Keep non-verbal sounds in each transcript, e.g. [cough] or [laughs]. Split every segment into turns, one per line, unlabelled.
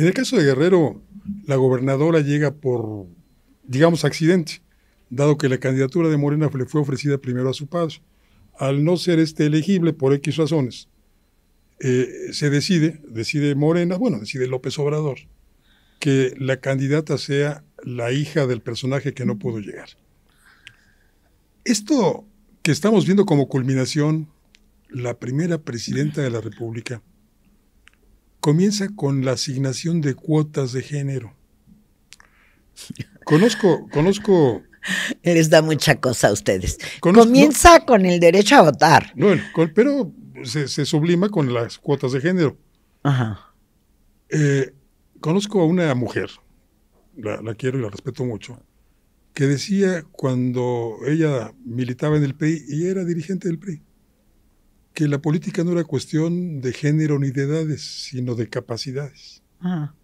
En el caso de Guerrero, la gobernadora llega por, digamos, accidente, dado que la candidatura de Morena le fue ofrecida primero a su padre. Al no ser este elegible por X razones, eh, se decide, decide Morena, bueno, decide López Obrador, que la candidata sea la hija del personaje que no pudo llegar. Esto que estamos viendo como culminación, la primera presidenta de la República comienza con la asignación de cuotas de género.
Conozco, conozco. Les da mucha cosa a ustedes. comienza con el derecho a votar. Bueno, pero
se, sublima con las cuotas de género. Eh, conozco a una mujer, la, quiero y la respeto mucho, que decía cuando ella militaba en el PRI y era dirigente del PRI, que la política no era cuestión de género ni de edades, sino de capacidades. Ah.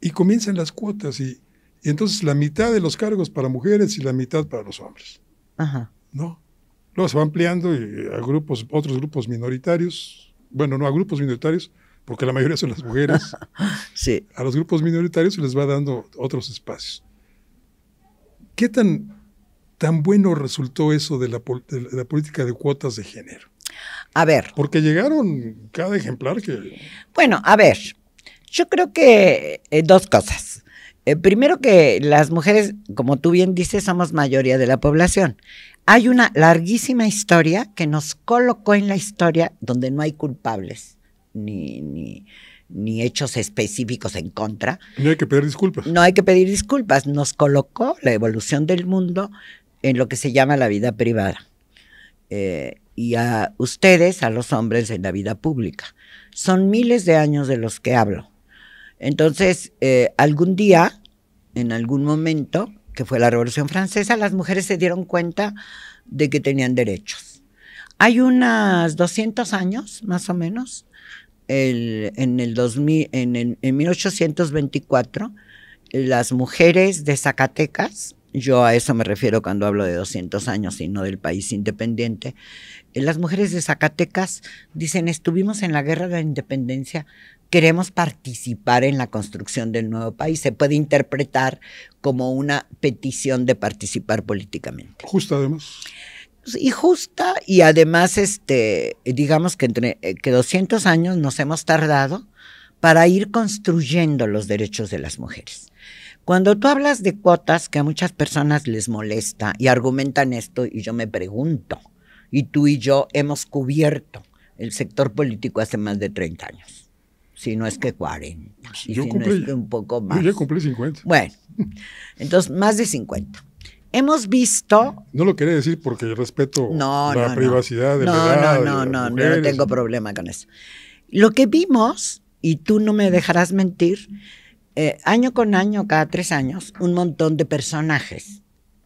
Y comienzan las cuotas y, entonces la mitad de los cargos para mujeres y la mitad para los hombres. ¿No? Luego se va ampliando a grupos, otros grupos minoritarios, bueno, no a grupos minoritarios, porque la mayoría son las mujeres. [laughs] A los grupos minoritarios se les va dando otros espacios. ¿Qué tan, tan bueno resultó eso de la política de cuotas de género? A ver. Porque
llegaron
cada ejemplar que...
Bueno, a ver, yo creo que eh, dos cosas. Eh, primero que las mujeres, como tú bien dices, somos mayoría de la población. Hay una larguísima historia que nos colocó en la historia donde no hay culpables, ni, ni, hechos específicos en contra. No hay que pedir disculpas. No hay que pedir disculpas. Nos colocó la evolución del mundo en lo que se llama la vida privada. Eh, y a ustedes, a los hombres en la vida pública. Son miles de años de los que hablo. Entonces, eh, algún día, en algún momento, que fue la Revolución Francesa, las mujeres se dieron cuenta de que tenían derechos. Hay unos 200 años, más o menos, en, el 2000, en, en 1824, las mujeres de Zacatecas yo a eso me refiero cuando hablo de 200 años y no del país independiente, eh, las mujeres de Zacatecas dicen, estuvimos en la guerra de la independencia, queremos participar en la construcción del nuevo país. Se puede interpretar como una petición de participar políticamente. Justa además. Pues, y justa, y además, este, digamos que, entre, eh, que 200 años nos hemos tardado para ir construyendo los derechos de las mujeres. Cuando tú hablas de cuotas, que a muchas personas les molesta y argumentan esto, y yo me pregunto, y tú y yo hemos cubierto el sector político hace más de 30 años, si no es que 40, yo si es que un poco más. Yo cumplí 50. Bueno, entonces más de 50. Hemos visto... No lo quería decir porque respeto la privacidad de la edad. No, no, no, no, no tengo problema con eso. Lo que vimos, y tú no me dejarás mentir, eh, año con año, cada tres años, un montón de personajes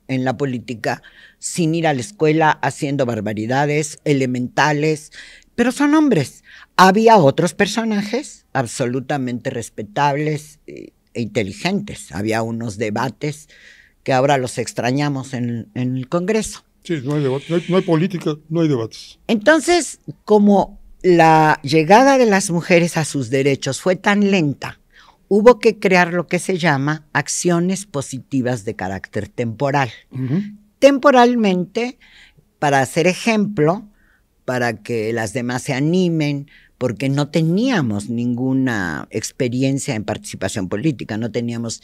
en la política sin ir a la escuela, haciendo barbaridades elementales, pero son hombres. Había otros personajes absolutamente respetables eh, e inteligentes. Había unos debates que ahora los extrañamos en, el Congreso. Sí, no hay, política, no hay debates. Entonces, como la llegada de las mujeres a sus derechos fue tan lenta, hubo que crear lo que se llama acciones positivas de carácter temporal. Temporalmente, para hacer ejemplo, para que las demás se animen, porque no teníamos ninguna experiencia en participación política, no teníamos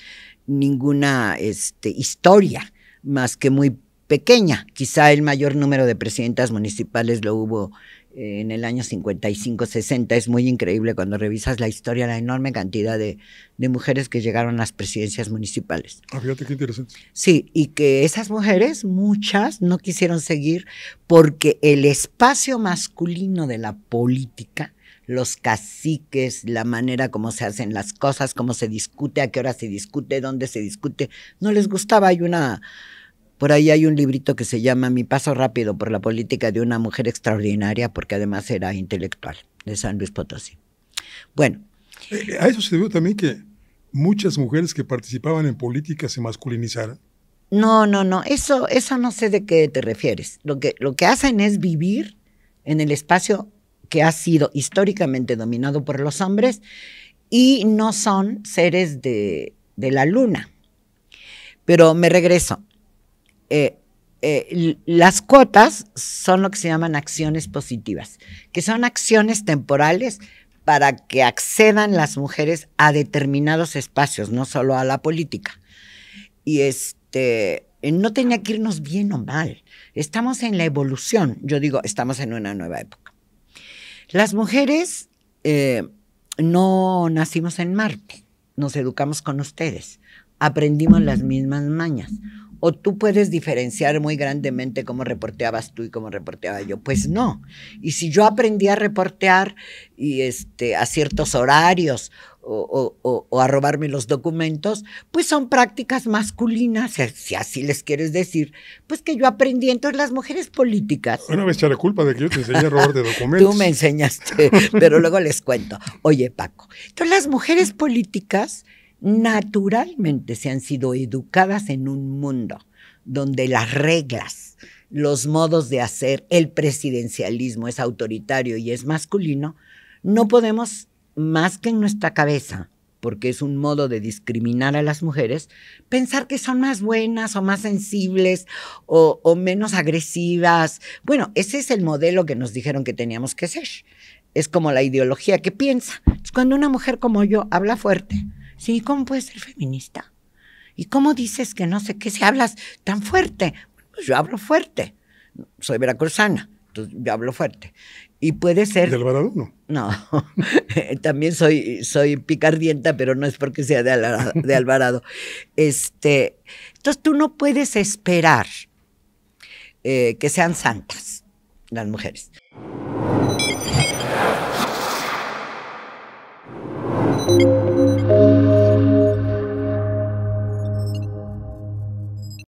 ninguna este, historia más que muy pequeña. Quizá el mayor número de presidentas municipales lo hubo en el año 55-60. Es muy increíble cuando revisas la historia, la enorme cantidad de, mujeres que llegaron a las presidencias municipales. Ah, fíjate qué interesante. Sí, y que esas mujeres, muchas, no quisieron seguir porque el espacio masculino de la política los caciques, la manera como se hacen las cosas, cómo se discute, a qué hora se discute, dónde se discute. No les gustaba. Hay una por ahí hay un librito que se llama Mi paso rápido por la política de una mujer extraordinaria, porque además era intelectual, de San Luis Potosí. Bueno. Eh, eh, a eso se dio también que
muchas mujeres que participaban en política se masculinizaran.
No, no, no, eso, no sé de qué te refieres. Lo que, lo que hacen es vivir en el espacio que ha sido históricamente dominado por los hombres y no son seres de la luna. Pero me regreso. Eh, eh, las cuotas son lo que se llaman acciones positivas, que son acciones temporales para que accedan las mujeres a determinados espacios, no solo a la política. Y este, eh, no tenía que irnos bien o mal. Estamos en la evolución, yo digo, estamos en una nueva época. Las mujeres no nacimos en Marte, nos educamos con ustedes, aprendimos las mismas mañas o tú puedes diferenciar muy grandemente cómo reporteabas tú y cómo reporteaba yo. Pues no. Y si yo aprendí a reportear y este, a ciertos horarios o, a robarme los documentos, pues son prácticas masculinas, si así les quieres decir, pues que yo aprendí. Entonces las mujeres políticas... Una vez echa la culpa de que yo te enseñé a robar de documentos. tú me enseñaste, pero luego les cuento. Oye, Paco, entonces las mujeres políticas naturalmente se han sido educadas en un mundo donde las reglas, los modos de hacer, el presidencialismo es autoritario y es masculino, no podemos más que en nuestra cabeza, porque es un modo de discriminar a las mujeres, pensar que son más buenas o más sensibles o, menos agresivas. Bueno, ese es el modelo que nos dijeron que teníamos que ser. Es como la ideología que piensa. Es cuando una mujer como yo habla fuerte, Sí, ¿cómo puedes ser feminista? ¿Y cómo dices que no sé qué si hablas tan fuerte? Pues yo hablo fuerte. Soy veracruzana, entonces yo hablo fuerte. Y puede ser. ¿De Alvarado no? No. [laughs] También soy, soy picardienta, pero no es porque sea de, Alvarado. De Alvarado. este, entonces tú no puedes esperar eh, que sean santas las mujeres.